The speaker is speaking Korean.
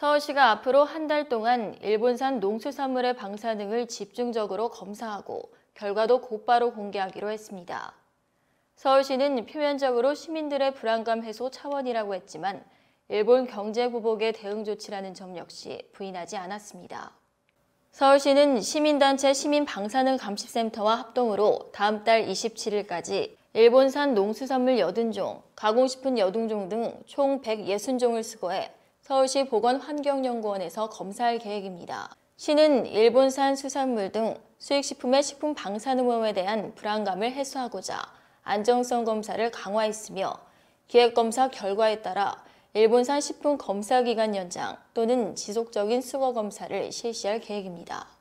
서울시가 앞으로 한 달 동안 일본산 농수산물의 방사 능을 집중적으로 검사하고 결과도 곧바로 공개하기로 했습니다. 서울시는 표면적으로 시민들의 불안감 해소 차원이라고 했지만 일본 경제 보복의 대응 조치라는 점 역시 부인하지 않았습니다. 서울시는 시민단체 시민방사능 감시센터와 합동으로 다음 달 27일까지 일본산 농수산물 80종, 가공식품 80종 등 총 160종을 수거해 서울시 보건환경연구원에서 검사할 계획입니다. 시는 일본산 수산물 등 수익식품의 식품 방사능오에 대한 불안감을 해소하고자 안정성 검사를 강화했으며 기획검사 결과에 따라 일본산 식품 검사기간 연장 또는 지속적인 수거 검사를 실시할 계획입니다.